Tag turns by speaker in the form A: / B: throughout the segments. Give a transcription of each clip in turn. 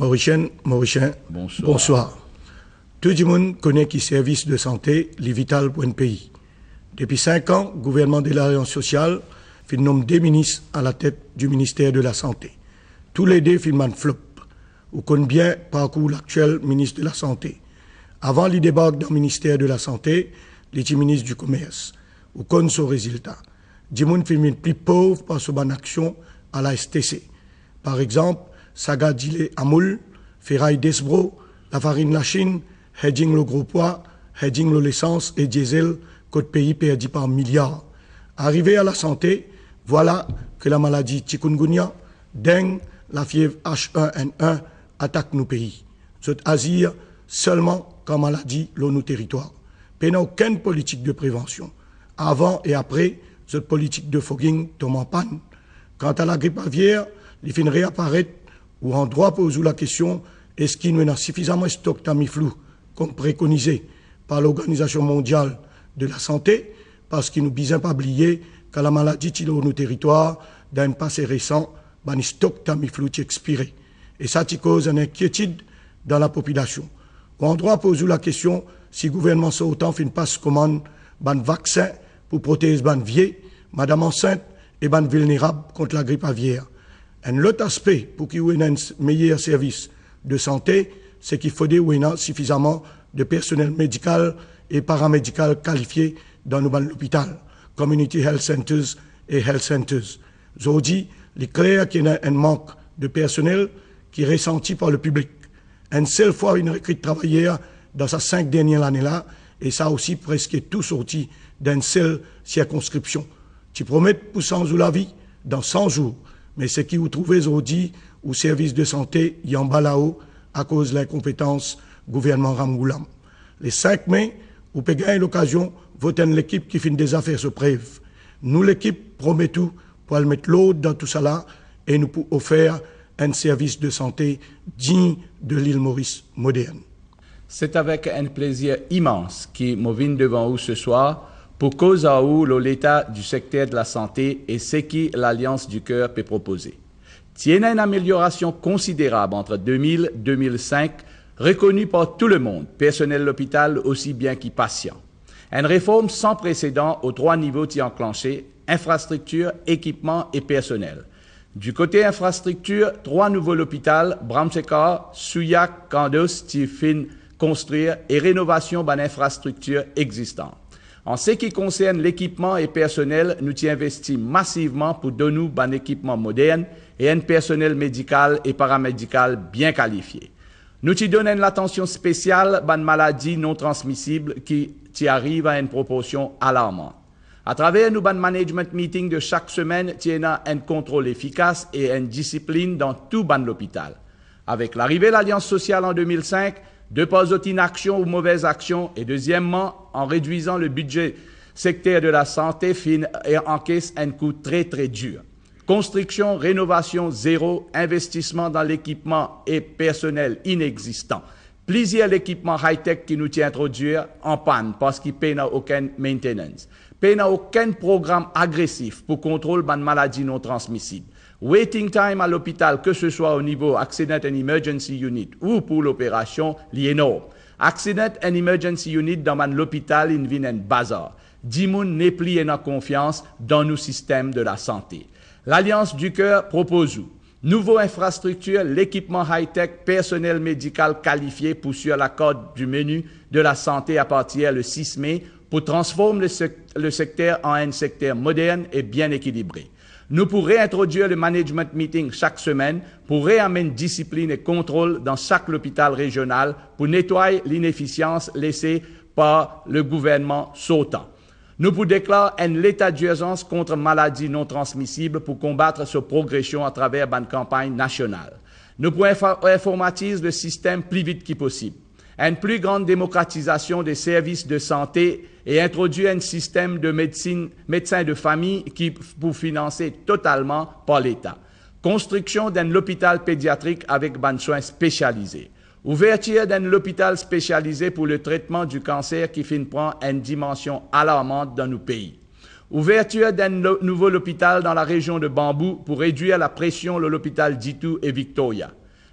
A: Mauricien, Mauricien,
B: bonsoir.
A: Tout le monde connaît qui service de santé, les vital pour un pays. Depuis cinq ans, le gouvernement de l'Alliance sociale fait nomme des ministres à la tête du ministère de la Santé. Tous les deux filment flop. On connaît bien parcours l'actuel ministre de la Santé. Avant, il débarque dans ministère de la Santé, les était ministre du Commerce. Vous connaissez son résultat. monde fait plus pauvre par son action à la STC. Par exemple, Saga Dile Amoul, Ferraille Desbro, La Farine La Chine, Hedging le gros poids, Hedging le l'essence et diesel, côte pays perdu par milliards. Arrivé à la santé, voilà que la maladie chikungunya, dengue, la fièvre H1N1 attaque nos pays. C'est asir seulement comme maladie l'on nos territoires. Pénal aucune politique de prévention. Avant et après, cette politique de fogging tombe en panne. Quant à la grippe aviaire, les fins réapparaître ou droit pose la question est-ce qu'il y a suffisamment de stock Tamiflu comme préconisé par l'Organisation mondiale de la santé parce qu'il nous faut pas oublier que la maladie qui dans nos territoires dans un passé récent ben, le stock Tamiflu qui expiré et ça qui cause une inquiétude dans la population. Ou droit pose la question si le gouvernement sautant fait une passe commande ban vaccin pour protéger ban vieux, madame enceinte et ban vulnérable contre la grippe aviaire. Un autre aspect pour qu'il y ait un meilleur service de santé, c'est qu'il faut ait suffisamment de personnel médical et paramédical qualifié dans nos hôpitaux, community health centers et health centers. dit, il est clair qu'il y a un manque de personnel qui est ressenti par le public. Une seule fois, une recrute travailleur dans sa cinq dernières années-là, et ça aussi presque tout sorti d'une seule circonscription. Tu promets pour 100 jours la vie, dans 100 jours, mais ce qui vous trouvez aujourd'hui au service de santé yambalao là-haut à cause de l'incompétence gouvernement Ramgoulam. Les 5 mai, vous pouvez gagner l'occasion voter l'équipe qui finit des affaires se prévu. Nous, l'équipe, promet tout pour mettre l'eau dans tout cela et nous offrir un service de santé digne de l'île Maurice moderne.
B: C'est avec un plaisir immense qui m'ouvre devant vous ce soir pour cause à où l'état du secteur de la santé et ce qui l'Alliance du cœur peut proposer. à une amélioration considérable entre 2000 et 2005, reconnue par tout le monde, personnel de l'hôpital aussi bien que patient. Une réforme sans précédent aux trois niveaux qui enclenché infrastructure, équipement et personnel. Du côté infrastructure, trois nouveaux hôpitaux, Bramsekar, Suyak, Kandos, Tifin construire et rénovation d'une existantes. existante. En ce qui concerne l'équipement et personnel, nous y investissons massivement pour donner un équipement moderne et un personnel médical et paramédical bien qualifié. Nous y donnons l'attention spéciale à une maladie non transmissible qui arrive à une proportion alarmante. À travers nos ban management meeting de chaque semaine, avons un contrôle efficace et une discipline dans tout ban l'hôpital. Avec l'arrivée de l'Alliance sociale en 2005, de pas inaction ou mauvaises actions, et deuxièmement, en réduisant le budget secteur de la santé fine et encaisse un coût très très dur. Construction, rénovation zéro, investissement dans l'équipement et personnel inexistant. Plusieurs l'équipement high-tech qui nous tient à introduire en panne parce qu'il paye aucune maintenance. Pena aucun programme agressif pour contrôle de maladies non transmissibles. Waiting time à l'hôpital, que ce soit au niveau Accident and Emergency Unit ou pour l'opération, est Accident and Emergency Unit dans l'hôpital, in vient bazar. Dimoun n'est plus en confiance dans nos systèmes de la santé. L'Alliance du cœur propose Nouveau infrastructure, l'équipement high-tech, personnel médical qualifié pour sur l'accord du menu de la santé à partir le 6 mai pour transformer le secteur en un secteur moderne et bien équilibré. Nous pourrions introduire le management meeting chaque semaine pour réamener discipline et contrôle dans chaque hôpital régional pour nettoyer l'inefficience laissée par le gouvernement sautant. Nous pour déclarer un l'état d'urgence contre maladies non transmissibles pour combattre sa progression à travers une campagne nationale. Nous pour informatiser le système plus vite que possible une plus grande démocratisation des services de santé et introduire un système de médecine, médecins de famille qui pour financer totalement par l'État. Construction d'un hôpital pédiatrique avec ban soins spécialisés. Ouverture d'un hôpital spécialisé pour le traitement du cancer qui fin prend une dimension alarmante dans nos pays. Ouverture d'un nouveau hôpital dans la région de Bambou pour réduire la pression de l'hôpital d'Itou et Victoria.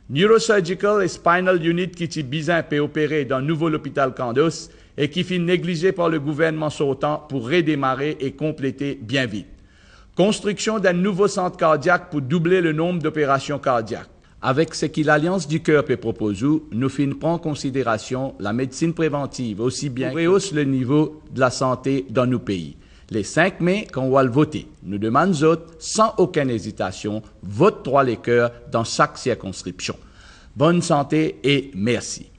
B: Neurosurgical et Spinal Unit qui t'y bizarre peut opérer dans nouveau hôpital Candos et qui fut négligé par le gouvernement sortant pour redémarrer et compléter bien vite. Construction d'un nouveau centre cardiaque pour doubler le nombre d'opérations cardiaques. Avec ce que l'Alliance du cœur peut proposer, nous finissons en considération la médecine préventive aussi bien que le niveau de la santé dans nos pays. Les 5 mai, qu'on va le voter, nous demandons autres, sans aucune hésitation, vote trois les cœurs dans chaque circonscription. Bonne santé et merci.